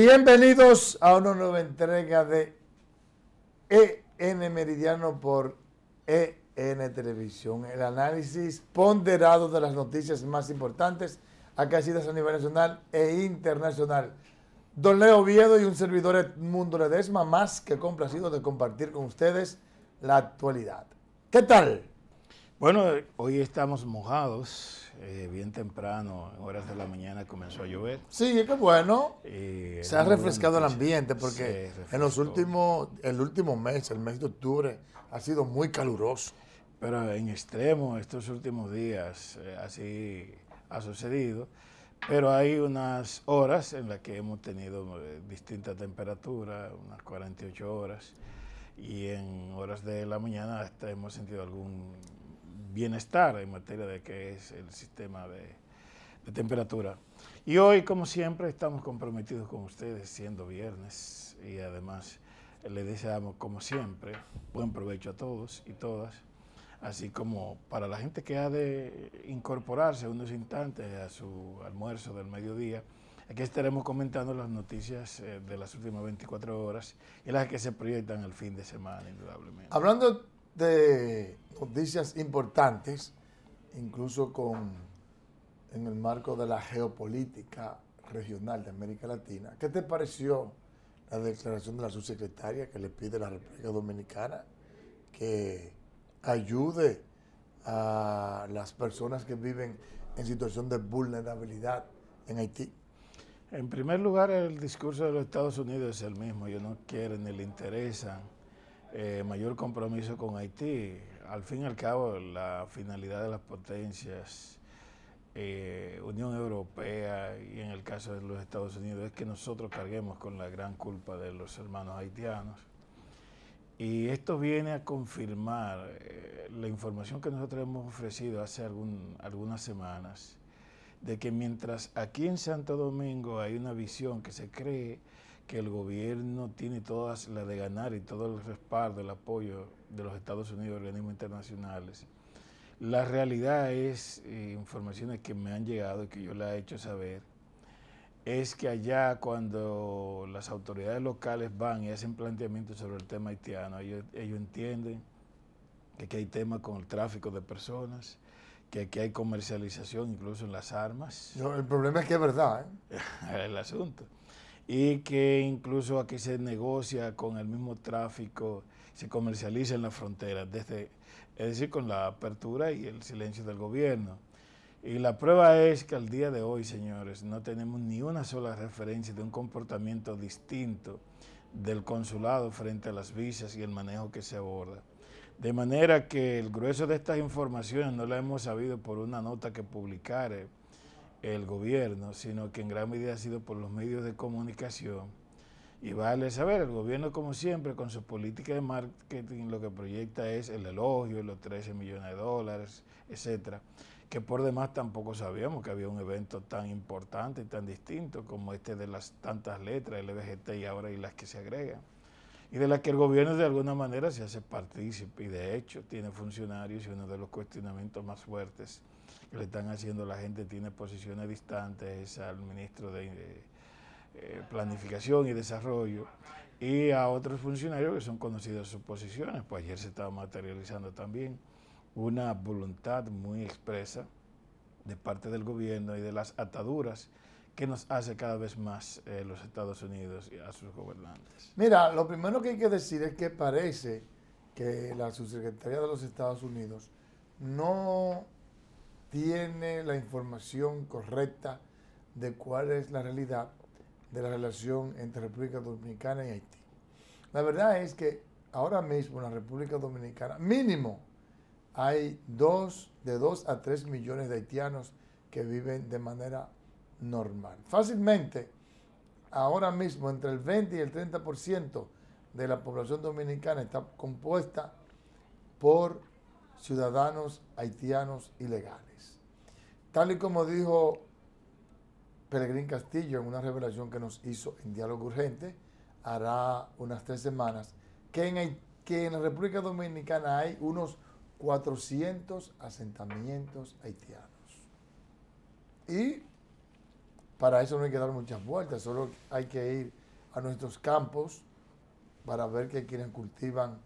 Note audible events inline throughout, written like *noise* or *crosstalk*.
Bienvenidos a una nueva entrega de EN Meridiano por EN Televisión, el análisis ponderado de las noticias más importantes acaecidas a nivel nacional e internacional. Don Leo Oviedo y un servidor mundo Ledesma, más que complacido de compartir con ustedes la actualidad. ¿Qué tal? Bueno, hoy estamos mojados. Eh, bien temprano, en horas de la mañana, comenzó a llover. Sí, qué que bueno. Eh, se ha refrescado el ambiente porque en los últimos, el último mes, el mes de octubre, ha sido muy caluroso. Pero en extremo, estos últimos días, eh, así ha sucedido. Pero hay unas horas en las que hemos tenido distintas temperatura, unas 48 horas, y en horas de la mañana hemos sentido algún bienestar en materia de qué es el sistema de, temperatura. Y hoy, como siempre, estamos comprometidos con ustedes, siendo viernes, y además les deseamos, como siempre, buen provecho a todos y todas, así como para la gente que ha de incorporarse unos instantes a su almuerzo del mediodía, Aquí estaremos comentando las noticias eh, de las últimas 24 horas y las que se proyectan el fin de semana, indudablemente. Hablando de noticias importantes, incluso con, en el marco de la geopolítica regional de América Latina. ¿Qué te pareció la declaración de la subsecretaria que le pide a la República Dominicana que ayude a las personas que viven en situación de vulnerabilidad en Haití? En primer lugar, el discurso de los Estados Unidos es el mismo. Ellos no quieren ni le interesan eh, mayor compromiso con Haití. Al fin y al cabo, la finalidad de las potencias, eh, Unión Europea y en el caso de los Estados Unidos, es que nosotros carguemos con la gran culpa de los hermanos haitianos. Y esto viene a confirmar eh, la información que nosotros hemos ofrecido hace algunas semanas, de que mientras aquí en Santo Domingo hay una visión que se cree que el gobierno tiene todas las de ganar y todo el respaldo, el apoyo de los Estados Unidos, y organismos internacionales. La realidad es, eh, informaciones que me han llegado y que yo le he hecho saber, es que allá cuando las autoridades locales van y hacen planteamientos sobre el tema haitiano, ellos, entienden que aquí hay temas con el tráfico de personas, que aquí hay comercialización incluso en las armas. el problema es que es verdad. ¿eh? *laughs* el asunto y que incluso aquí se negocia con el mismo tráfico, se comercializa en la frontera, desde, es decir, con la apertura y el silencio del gobierno. Y la prueba es que al día de hoy, señores, no tenemos ni una sola referencia de un comportamiento distinto del consulado frente a las visas y el manejo que se aborda. De manera que el grueso de estas informaciones no la hemos sabido por una nota que publicare el gobierno, sino que en gran medida ha sido por los medios de comunicación. Y vale saber, el gobierno como siempre con su política de marketing lo que proyecta es el elogio, los 13 millones de dólares, etcétera, que por demás tampoco sabíamos que había un evento tan importante y tan distinto como este de las tantas letras lgt y ahora y las que se agregan y de las que el gobierno de alguna manera se hace partícipe y de hecho tiene funcionarios y uno de los cuestionamientos más fuertes le están haciendo la gente tiene posiciones distantes al ministro de eh, eh, Planificación y Desarrollo y a otros funcionarios que son conocidos sus posiciones. Pues ayer se estaba materializando también una voluntad muy expresa de parte del gobierno y de las ataduras que nos hace cada vez más eh, los Estados Unidos y a sus gobernantes. Mira, lo primero que hay que decir es que parece que la subsecretaría de los Estados Unidos no tiene la información correcta de cuál es la realidad de la relación entre República Dominicana y Haití. La verdad es que ahora mismo en la República Dominicana, mínimo, hay dos, de 2 a 3 millones de haitianos que viven de manera normal. Fácilmente, ahora mismo entre el 20 y el 30% de la población dominicana está compuesta por ciudadanos haitianos ilegales. Tal y como dijo Peregrín Castillo en una revelación que nos hizo en Diálogo Urgente, hará unas tres semanas, que en, que en la República Dominicana hay unos 400 asentamientos haitianos. Y para eso no hay que dar muchas vueltas, solo hay que ir a nuestros campos para ver que quienes cultivan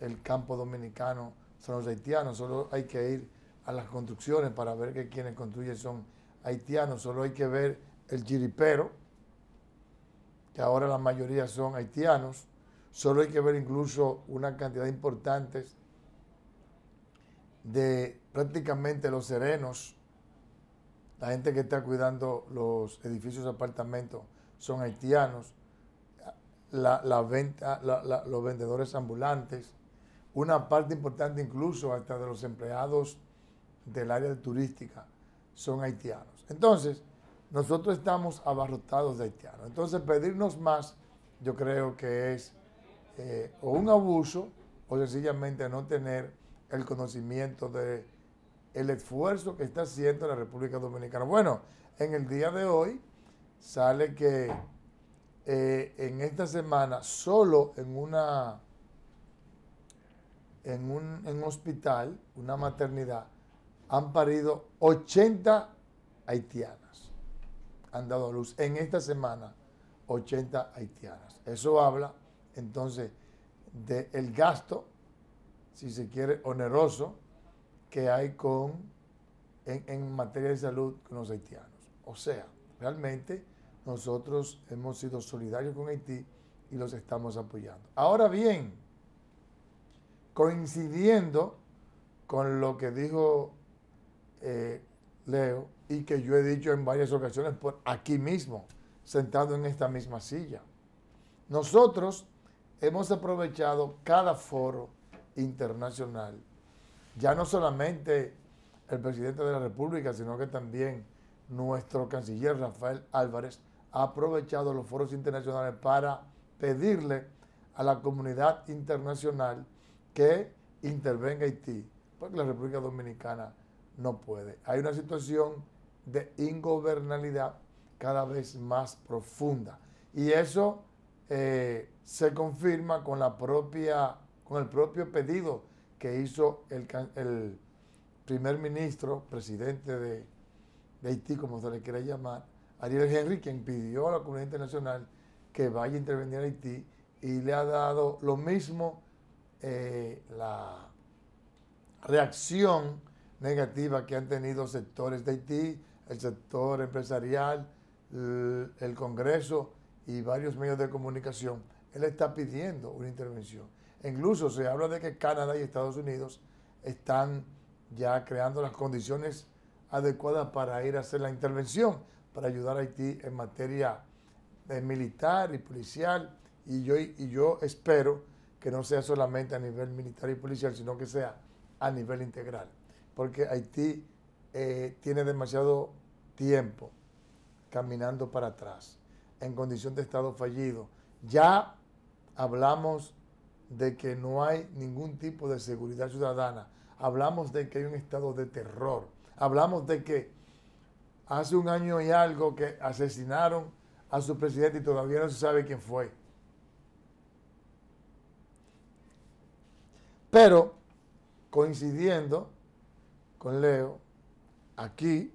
el campo dominicano son los haitianos, solo hay que ir a las construcciones para ver que quienes construyen son haitianos, solo hay que ver el chiripero, que ahora la mayoría son haitianos, solo hay que ver incluso una cantidad importante de prácticamente los serenos, la gente que está cuidando los edificios, apartamentos, son haitianos, la, los vendedores ambulantes, una parte importante incluso hasta de los empleados del área turística son haitianos. Entonces, nosotros estamos abarrotados de haitianos. Entonces, pedirnos más, yo creo que es eh, o un abuso o sencillamente no tener el conocimiento de el esfuerzo que está haciendo la República Dominicana. Bueno, en el día de hoy sale que eh, en esta semana, solo en una en un, hospital, una maternidad, han parido 80 haitianas. Han dado a luz en esta semana 80 haitianas. Eso habla entonces del gasto, si se quiere, oneroso que hay con, en, en materia de salud con los haitianos. O sea, realmente nosotros hemos sido solidarios con Haití y los estamos apoyando. Ahora bien, coincidiendo con lo que dijo eh, Leo y que yo he dicho en varias ocasiones por aquí mismo, sentado en esta misma silla. Nosotros hemos aprovechado cada foro internacional, ya no solamente el presidente de la República, sino que también nuestro canciller Rafael Álvarez ha aprovechado los foros internacionales para pedirle a la comunidad internacional que intervenga Haití, porque la República Dominicana no puede. Hay una situación de ingobernalidad cada vez más profunda. Y eso eh, se confirma con, la propia, con el propio pedido que hizo el, primer ministro, presidente de, Haití, como se le quiera llamar, Ariel Henry, quien pidió a la comunidad internacional que vaya a intervenir en Haití y le ha dado lo mismo eh, la reacción negativa que han tenido sectores de Haití, el sector empresarial, el Congreso y varios medios de comunicación. Él está pidiendo una intervención. incluso se habla de que Canadá y Estados Unidos están ya creando las condiciones adecuadas para ir a hacer la intervención, para ayudar a Haití en materia eh, militar y policial. Y yo, y yo espero que no sea solamente a nivel militar y policial, sino que sea a nivel integral. Porque Haití eh, tiene demasiado tiempo caminando para atrás, en condición de estado fallido. Ya hablamos de que no hay ningún tipo de seguridad ciudadana, hablamos de que hay un estado de terror, hablamos de que hace un año y algo que asesinaron a su presidente y todavía no se sabe quién fue Pero coincidiendo con Leo, aquí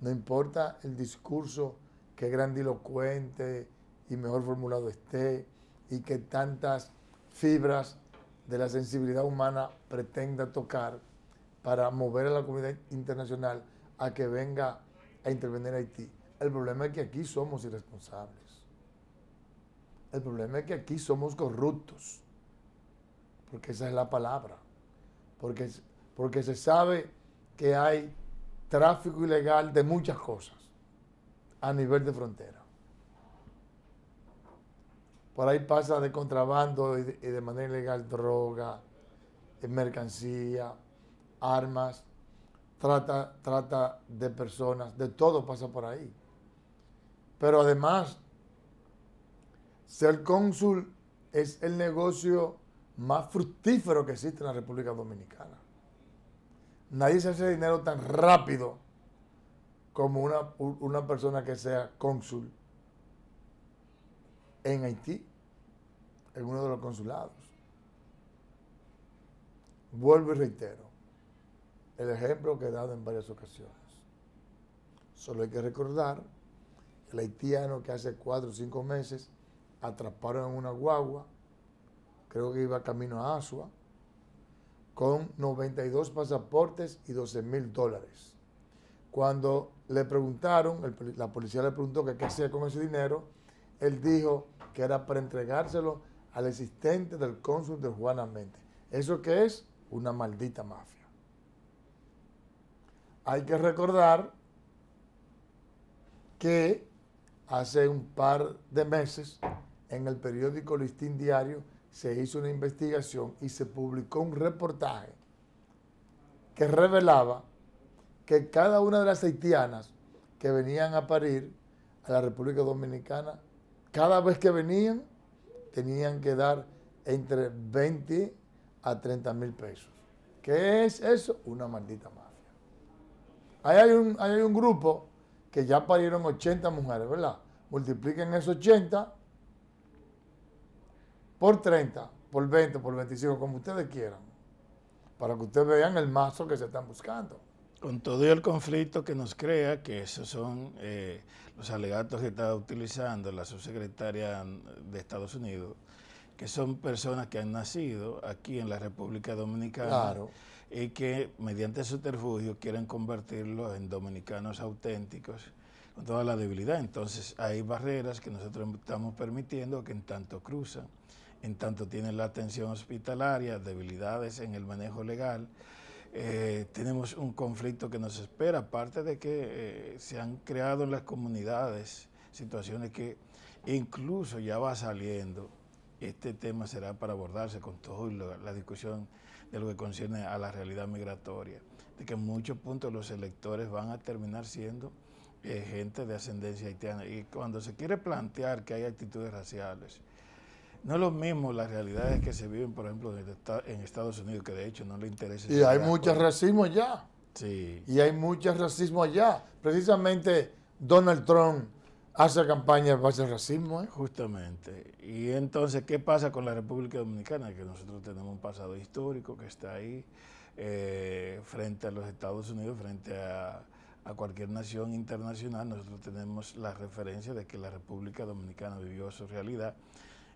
no importa el discurso que grandilocuente y mejor formulado esté y que tantas fibras de la sensibilidad humana pretenda tocar para mover a la comunidad internacional a que venga a intervenir Haití. El problema es que aquí somos irresponsables. El problema es que aquí somos corruptos porque esa es la palabra, porque, porque se sabe que hay tráfico ilegal de muchas cosas a nivel de frontera. Por ahí pasa de contrabando y de, manera ilegal droga, mercancía, armas, trata, trata de personas, de todo pasa por ahí. Pero además, ser cónsul es el negocio más fructífero que existe en la República Dominicana. Nadie se hace dinero tan rápido como una, persona que sea cónsul en Haití, en uno de los consulados. Vuelvo y reitero el ejemplo que he dado en varias ocasiones. Solo hay que recordar el haitiano que hace cuatro o cinco meses atraparon en una guagua creo que iba camino a Asua, con 92 pasaportes y 12 mil dólares. Cuando le preguntaron, la policía le preguntó qué hacía con ese dinero, él dijo que era para entregárselo al asistente del cónsul de Juana Mente. ¿Eso qué es? Una maldita mafia. Hay que recordar que hace un par de meses en el periódico Listín Diario se hizo una investigación y se publicó un reportaje que revelaba que cada una de las haitianas que venían a parir a la República Dominicana, cada vez que venían, tenían que dar entre 20 a 30 mil pesos. ¿Qué es eso? Una maldita mafia. Ahí hay un, hay un grupo que ya parieron 80 mujeres, ¿verdad? Multipliquen esos 80 por 30, por 20, por 25, como ustedes quieran, para que ustedes vean el mazo que se están buscando. Con todo el conflicto que nos crea, que esos son eh, los alegatos que está utilizando la subsecretaria de Estados Unidos, que son personas que han nacido aquí en la República Dominicana y que mediante su terfugio quieren convertirlos en dominicanos auténticos con toda la debilidad. Entonces hay barreras que nosotros estamos permitiendo que en tanto cruzan en tanto tienen la atención hospitalaria, debilidades en el manejo legal. Eh, tenemos un conflicto que nos espera, aparte de que eh, se han creado en las comunidades situaciones que incluso ya va saliendo. Este tema será para abordarse con toda la discusión de lo que concierne a la realidad migratoria, de que en muchos puntos los electores van a terminar siendo eh, gente de ascendencia haitiana. Y cuando se quiere plantear que hay actitudes raciales, no es lo mismo las realidades que se viven, por ejemplo, en Estados Unidos, que de hecho no le interesa. Y hay mucho racismo allá. Sí. Y hay mucho racismo allá. Precisamente Donald Trump hace campaña para base racismo. ¿eh? Justamente. Y entonces, ¿qué pasa con la República Dominicana? Que nosotros tenemos un pasado histórico que está ahí eh, frente a los Estados Unidos, frente a cualquier nación internacional. Nosotros tenemos la referencia de que la República Dominicana vivió su realidad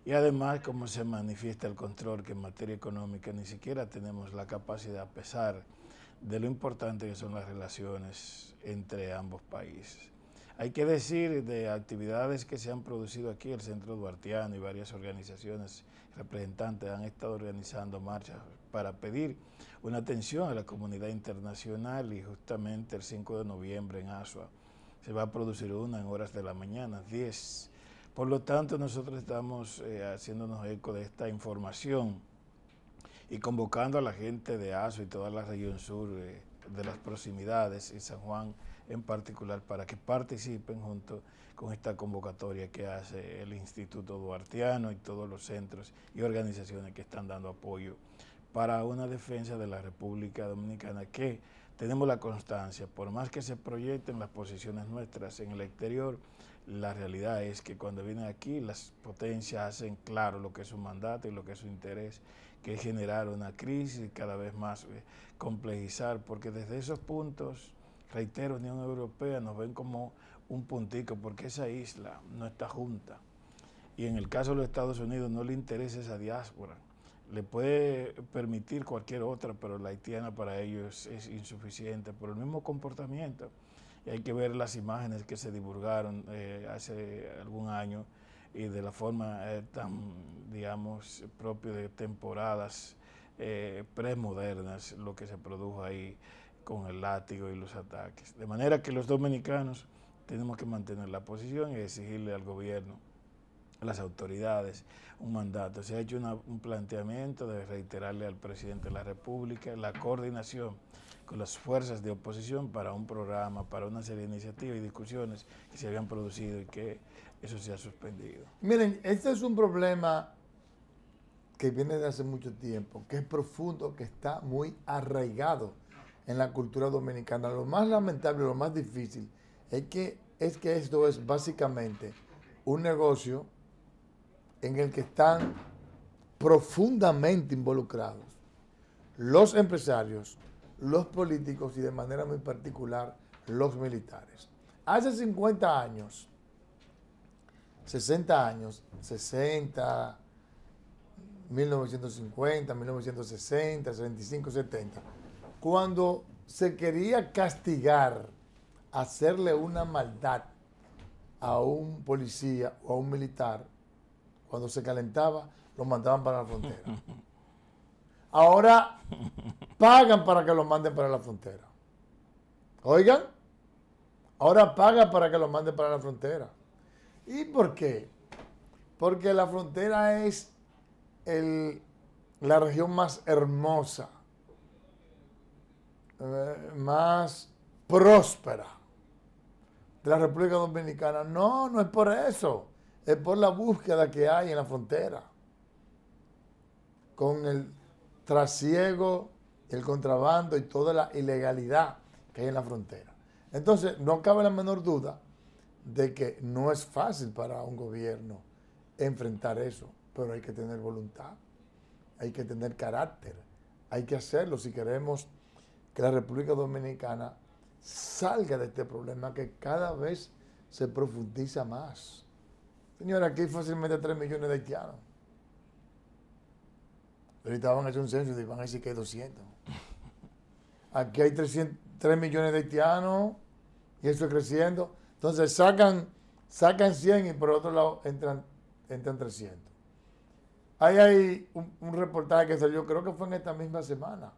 y además cómo se manifiesta el control que en materia económica ni siquiera tenemos la capacidad, a pesar de lo importante que son las relaciones entre ambos países. Hay que decir de actividades que se han producido aquí, el Centro Duartiano y varias organizaciones representantes han estado organizando marchas para pedir una atención a la comunidad internacional y justamente el 5 de noviembre en Asua se va a producir una en horas de la mañana, 10 por lo tanto, nosotros estamos eh, haciéndonos eco de esta información y convocando a la gente de ASO y toda la región sur eh, de las proximidades y San Juan en particular para que participen junto con esta convocatoria que hace el Instituto Duartiano y todos los centros y organizaciones que están dando apoyo para una defensa de la República Dominicana que tenemos la constancia, por más que se proyecten las posiciones nuestras en el exterior, la realidad es que cuando vienen aquí las potencias hacen claro lo que es su mandato y lo que es su interés, que es generar una crisis cada vez más eh, complejizar, porque desde esos puntos, reitero, Unión Europea nos ven como un puntico, porque esa isla no está junta. Y en el caso de los Estados Unidos no le interesa esa diáspora. Le puede permitir cualquier otra, pero la haitiana para ellos es insuficiente por el mismo comportamiento y hay que ver las imágenes que se divulgaron eh, hace algún año y de la forma eh, tan, digamos, propio de temporadas eh, premodernas, lo que se produjo ahí con el látigo y los ataques. De manera que los dominicanos tenemos que mantener la posición y exigirle al gobierno, a las autoridades, un mandato. Se ha hecho un planteamiento de reiterarle al presidente de la República la coordinación las fuerzas de oposición para un programa, para una serie de iniciativas y discusiones que se habían producido y que eso se ha suspendido. Miren, este es un problema que viene de hace mucho tiempo, que es profundo, que está muy arraigado en la cultura dominicana. Lo más lamentable, lo más difícil, es que, es que esto es básicamente un negocio en el que están profundamente involucrados los empresarios, los políticos y de manera muy particular los militares. Hace 50 años, 60 años, 60, 1950, 1960, 65, 70, cuando se quería castigar, hacerle una maldad a un policía o a un militar, cuando se calentaba, lo mandaban para la frontera. *laughs* Ahora pagan para que los manden para la frontera. Oigan, ahora pagan para que los manden para la frontera. ¿Y por qué? Porque la frontera es la región más hermosa, eh, más próspera de la República Dominicana. No, no es por eso. Es por la búsqueda que hay en la frontera. Con el trasiego el contrabando y toda la ilegalidad que hay en la frontera. Entonces, no cabe la menor duda de que no es fácil para un gobierno enfrentar eso, pero hay que tener voluntad, hay que tener carácter, hay que hacerlo si queremos que la República Dominicana salga de este problema que cada vez se profundiza más. Señora, aquí hay fácilmente 3 millones de haitianos. Ahorita van a hacer un censo y van a decir que hay 200. Aquí hay 3 millones de haitianos y eso es creciendo. Entonces sacan, sacan 100 y por otro lado entran, entran 300. Ahí hay un reportaje que salió, creo que fue en esta misma semana,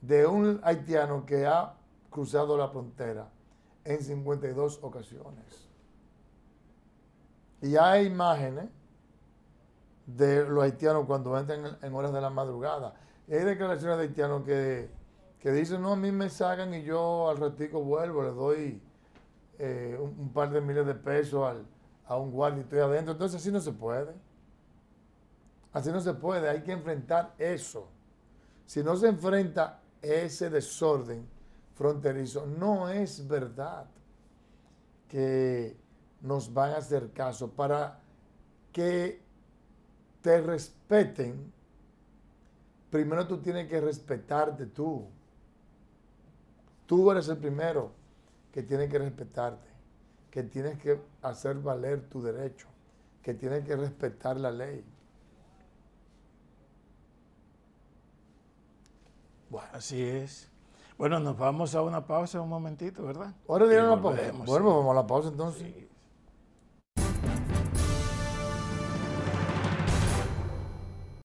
de un haitiano que ha cruzado la frontera en 52 ocasiones. Y hay imágenes de los haitianos cuando entran en horas de la madrugada. Hay declaraciones de haitianos que, dicen, no, a mí me sacan y yo al ratico vuelvo, le doy eh, un, par de miles de pesos a un guardia y estoy adentro. Entonces así no se puede. Así no se puede, hay que enfrentar eso. Si no se enfrenta ese desorden fronterizo, no es verdad que nos van a hacer caso para que te respeten, primero tú tienes que respetarte tú. Tú eres el primero que tiene que respetarte, que tienes que hacer valer tu derecho, que tienes que respetar la ley. Bueno. Así es. Bueno, nos vamos a una pausa un momentito, ¿verdad? Ahora dieron la pausa. Bueno, pues vamos a la pausa entonces.